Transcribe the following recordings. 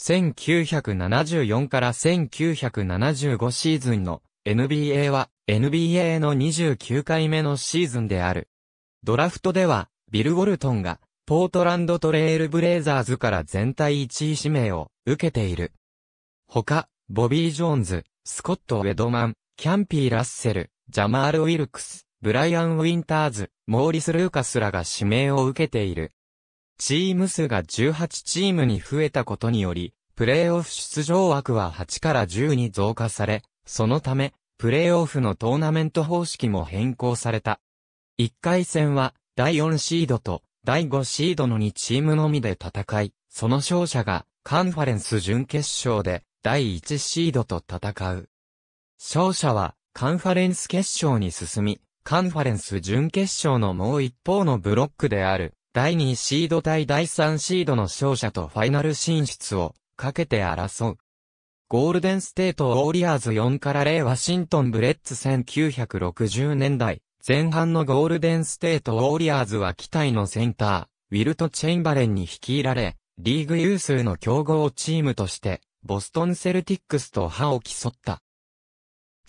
1974から1975シーズンの NBA は NBA の29回目のシーズンである。ドラフトではビル・ウォルトンがポートランドトレイルブレイザーズから全体1位指名を受けている。他、ボビー・ジョーンズ、スコット・ウェドマン、キャンピー・ラッセル、ジャマール・ウィルクス、ブライアン・ウィンターズ、モーリス・ルーカスらが指名を受けている。チーム数が18チームに増えたことにより、プレイオフ出場枠は8から10に増加され、そのため、プレイオフのトーナメント方式も変更された。1回戦は、第4シードと第5シードの2チームのみで戦い、その勝者が、カンファレンス準決勝で、第1シードと戦う。勝者は、カンファレンス決勝に進み、カンファレンス準決勝のもう一方のブロックである、第2シード対第3シードの勝者とファイナル進出をかけて争う。ゴールデンステートウォーリアーズ4から0ワシントンブレッツ1960年代前半のゴールデンステートウォーリアーズは機体のセンター、ウィルト・チェインバレンに率いられ、リーグ有数の強豪チームとして、ボストンセルティックスと歯を競った。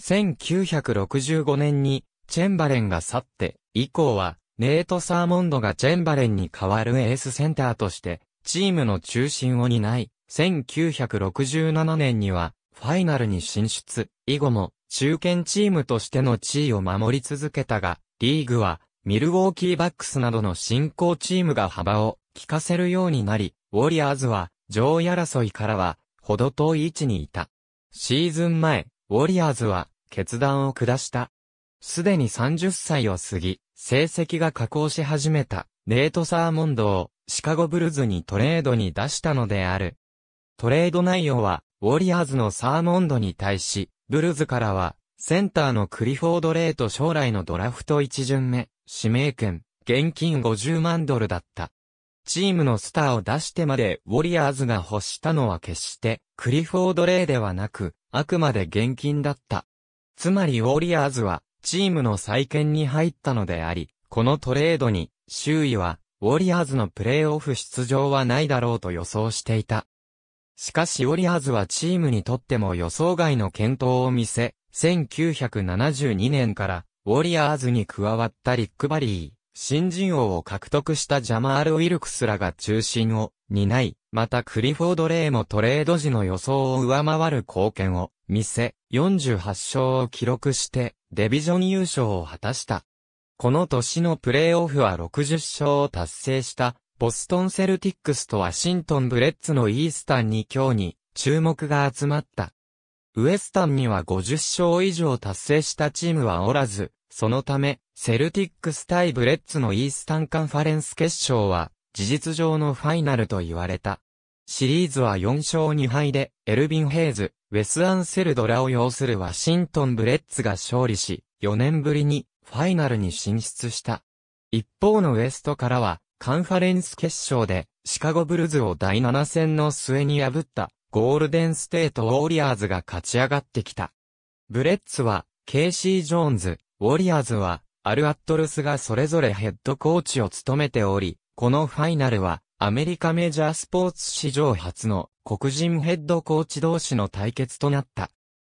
1965年に、チェンバレンが去って、以降は、ネート・サーモンドがチェンバレンに代わるエースセンターとして、チームの中心を担い、1967年には、ファイナルに進出、以後も、中堅チームとしての地位を守り続けたが、リーグは、ミルウォーキーバックスなどの進行チームが幅を利かせるようになり、ウォリアーズは、上位争いからは、ほど遠い位置にいた。シーズン前、ウォリアーズは、決断を下した。すでに30歳を過ぎ、成績が下降し始めた、レート・サーモンドを、シカゴブルズにトレードに出したのである。トレード内容は、ウォリアーズのサーモンドに対し、ブルズからは、センターのクリフォード・レート将来のドラフト1巡目、指名権、現金50万ドルだった。チームのスターを出してまでウォリアーズが欲したのは決して、クリフォード・レイではなく、あくまで現金だった。つまりウォリアーズは、チームの再建に入ったのであり、このトレードに、周囲は、ウォリアーズのプレーオフ出場はないだろうと予想していた。しかしウォリアーズはチームにとっても予想外の検討を見せ、1972年からウォリアーズに加わったリック・バリー、新人王を獲得したジャマール・ウィルクスらが中心を担い、またクリフォード・レイもトレード時の予想を上回る貢献を見せ、48勝を記録してデビジョン優勝を果たした。この年のプレーオフは60勝を達成した、ボストンセルティックスとワシントンブレッツのイースタン今強に注目が集まった。ウエスタンには50勝以上達成したチームはおらず、そのため、セルティックス対ブレッツのイースタンカンファレンス決勝は、事実上のファイナルと言われた。シリーズは4勝2敗で、エルビン・ヘイズ、ウェス・アンセルドラを擁するワシントン・ブレッツが勝利し、4年ぶりにファイナルに進出した。一方のウェストからは、カンファレンス決勝でシカゴブルズを第7戦の末に破ったゴールデンステート・ウォーリアーズが勝ち上がってきた。ブレッツは、ケイシー・ジョーンズ、ウォリアーズは、アルアットルスがそれぞれヘッドコーチを務めており、このファイナルは、アメリカメジャースポーツ史上初の黒人ヘッドコーチ同士の対決となった。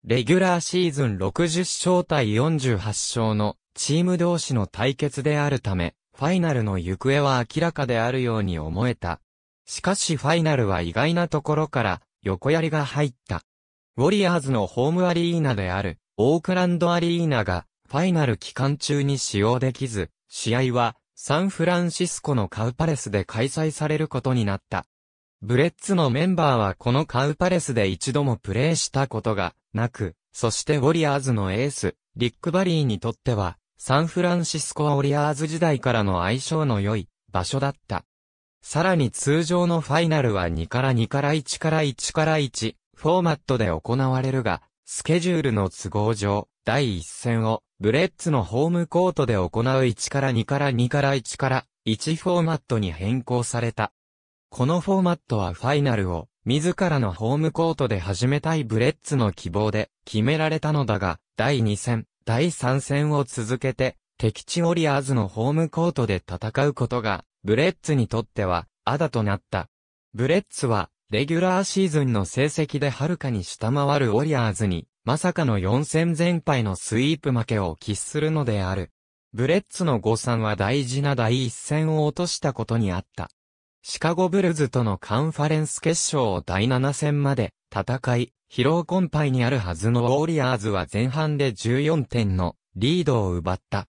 レギュラーシーズン60勝対48勝のチーム同士の対決であるため、ファイナルの行方は明らかであるように思えた。しかしファイナルは意外なところから横槍が入った。ウォリアーズのホームアリーナであるオークランドアリーナがファイナル期間中に使用できず、試合はサンフランシスコのカウパレスで開催されることになった。ブレッツのメンバーはこのカウパレスで一度もプレーしたことがなく、そしてウォリアーズのエース、リック・バリーにとっては、サンフランシスコウォリアーズ時代からの相性の良い場所だった。さらに通常のファイナルは2から2から1から1から1フォーマットで行われるが、スケジュールの都合上、第1戦をブレッツのホームコートで行う1から2から2から1から1フォーマットに変更された。このフォーマットはファイナルを自らのホームコートで始めたいブレッツの希望で決められたのだが、第2戦、第3戦を続けて敵地オリアーズのホームコートで戦うことがブレッツにとってはアダとなった。ブレッツはレギュラーシーズンの成績で遥かに下回るオリアーズにまさかの4戦全敗のスイープ負けを喫するのである。ブレッツの誤算は大事な第一戦を落としたことにあった。シカゴブルズとのカンファレンス決勝を第7戦まで戦い、疲労困憊にあるはずのウォリアーズは前半で14点のリードを奪った。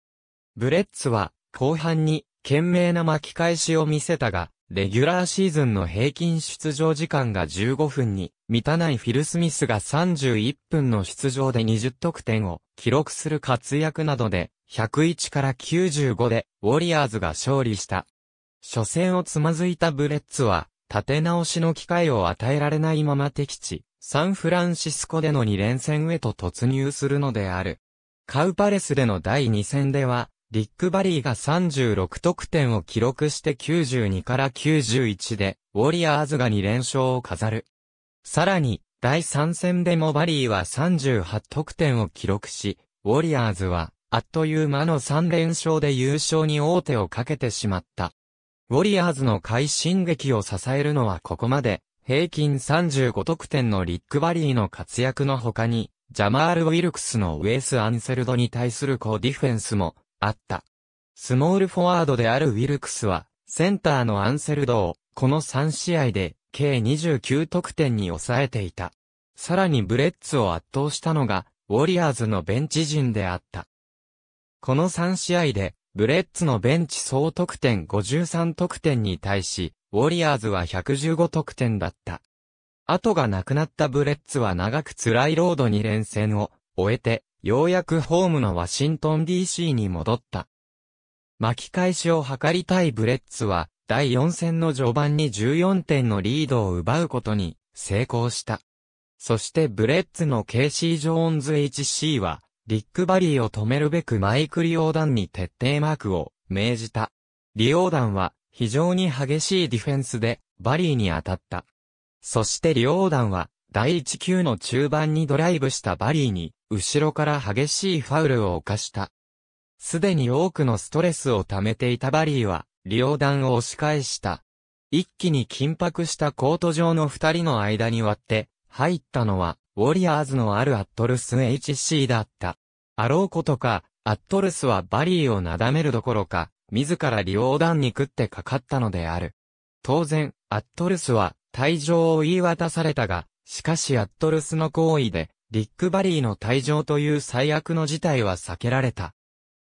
ブレッツは後半に懸命な巻き返しを見せたが、レギュラーシーズンの平均出場時間が15分に満たないフィル・スミスが31分の出場で20得点を記録する活躍などで101から95でウォリアーズが勝利した。初戦をつまずいたブレッツは、立て直しの機会を与えられないまま敵地、サンフランシスコでの2連戦へと突入するのである。カウパレスでの第2戦では、リック・バリーが36得点を記録して92から91で、ウォリアーズが2連勝を飾る。さらに、第3戦でもバリーは38得点を記録し、ウォリアーズは、あっという間の3連勝で優勝に王手をかけてしまった。ウォリアーズの快進撃を支えるのはここまで、平均35得点のリック・バリーの活躍の他に、ジャマール・ウィルクスのウェイス・アンセルドに対する高ディフェンスもあった。スモールフォワードであるウィルクスは、センターのアンセルドを、この3試合で、計29得点に抑えていた。さらにブレッツを圧倒したのが、ウォリアーズのベンチ陣であった。この3試合で、ブレッツのベンチ総得点53得点に対し、ウォリアーズは115得点だった。後がなくなったブレッツは長く辛いロード2連戦を終えて、ようやくホームのワシントン DC に戻った。巻き返しを図りたいブレッツは、第4戦の序盤に14点のリードを奪うことに成功した。そしてブレッツのケイシー・ジョーンズ HC は、リックバリーを止めるべくマイク・リオーダンに徹底マークを命じた。リオーダンは非常に激しいディフェンスでバリーに当たった。そしてリオーダンは第1球の中盤にドライブしたバリーに後ろから激しいファウルを犯した。すでに多くのストレスを溜めていたバリーはリオーダンを押し返した。一気に緊迫したコート上の二人の間に割って入ったのはウォリアーズのあるアットルス HC だった。あろうことか、アットルスはバリーをなだめるどころか、自ら利用弾に食ってかかったのである。当然、アットルスは退場を言い渡されたが、しかしアットルスの行為で、リック・バリーの退場という最悪の事態は避けられた。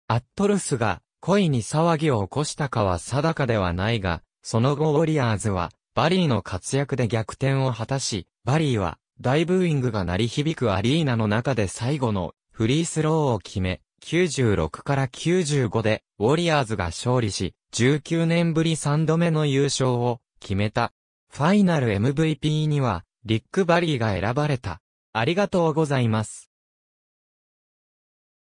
アットルスが故意に騒ぎを起こしたかは定かではないが、その後ウォリアーズは、バリーの活躍で逆転を果たし、バリーは大ブーイングが鳴り響くアリーナの中で最後のフリースローを決め、96から95でウォリアーズが勝利し、19年ぶり3度目の優勝を決めた。ファイナル MVP には、リック・バリーが選ばれた。ありがとうございます。